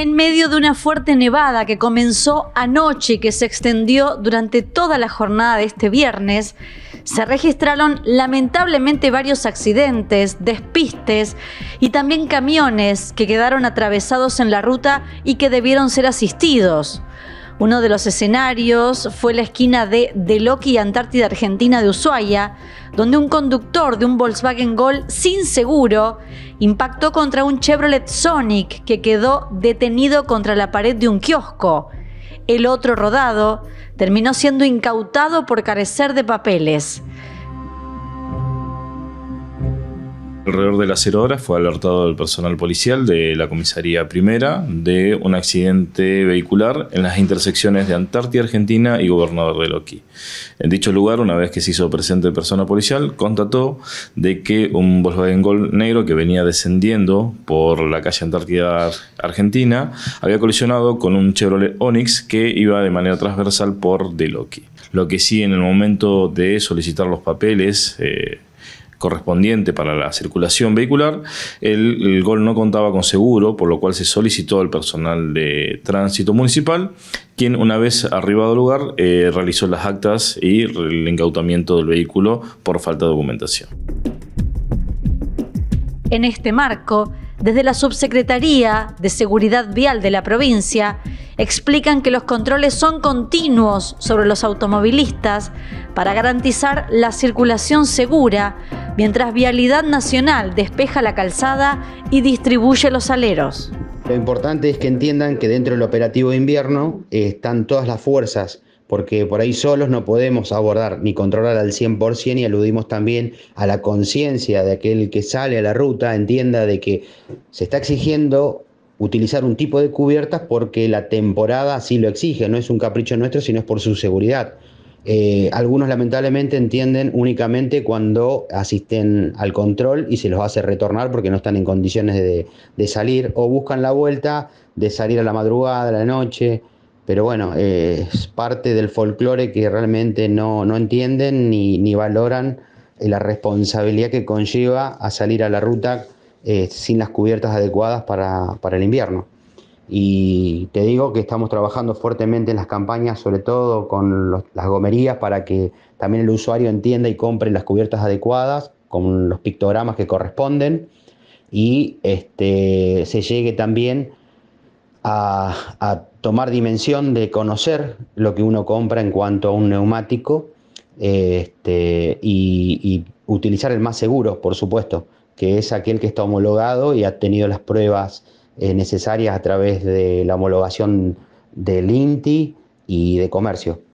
en medio de una fuerte nevada que comenzó anoche y que se extendió durante toda la jornada de este viernes, se registraron lamentablemente varios accidentes, despistes y también camiones que quedaron atravesados en la ruta y que debieron ser asistidos. Uno de los escenarios fue la esquina de The y Antártida Argentina de Ushuaia, donde un conductor de un Volkswagen Gol sin seguro impactó contra un Chevrolet Sonic que quedó detenido contra la pared de un kiosco. El otro rodado terminó siendo incautado por carecer de papeles. Alrededor de las 0 horas fue alertado el personal policial de la comisaría primera de un accidente vehicular en las intersecciones de Antártida Argentina y Gobernador de Loki En dicho lugar, una vez que se hizo presente el personal policial, constató de que un Volkswagen Gol negro que venía descendiendo por la calle Antártida Argentina había colisionado con un Chevrolet Onix que iba de manera transversal por De Loki, Lo que sí, en el momento de solicitar los papeles, eh, correspondiente para la circulación vehicular, el, gol no contaba con seguro, por lo cual se solicitó al personal de tránsito municipal, quien una vez arribado al lugar eh, realizó las actas y el incautamiento del vehículo por falta de documentación. En este marco, desde la Subsecretaría de Seguridad Vial de la provincia, explican que los controles son continuos sobre los automovilistas para garantizar la circulación segura mientras Vialidad Nacional despeja la calzada y distribuye los aleros. Lo importante es que entiendan que dentro del operativo de invierno están todas las fuerzas, porque por ahí solos no podemos abordar ni controlar al 100% y aludimos también a la conciencia de aquel que sale a la ruta, entienda de que se está exigiendo utilizar un tipo de cubiertas porque la temporada así lo exige, no es un capricho nuestro, sino es por su seguridad. Eh, algunos lamentablemente entienden únicamente cuando asisten al control y se los hace retornar porque no están en condiciones de, salir o buscan la vuelta de salir a la madrugada, a la noche. Pero bueno, eh, es parte del folclore que realmente no, no entienden ni, valoran eh, la responsabilidad que conlleva a salir a la ruta sin las cubiertas adecuadas para el invierno. Y te digo que estamos trabajando fuertemente en las campañas, sobre todo con las gomerías, para que también el usuario entienda y compre las cubiertas adecuadas con los pictogramas que corresponden y este, se llegue también a, tomar dimensión de conocer lo que uno compra en cuanto a un neumático este, y, y utilizar el más seguro, por supuesto, que es aquel que está homologado y ha tenido las pruebas eh, necesarias a través de la homologación del INTI y de comercio.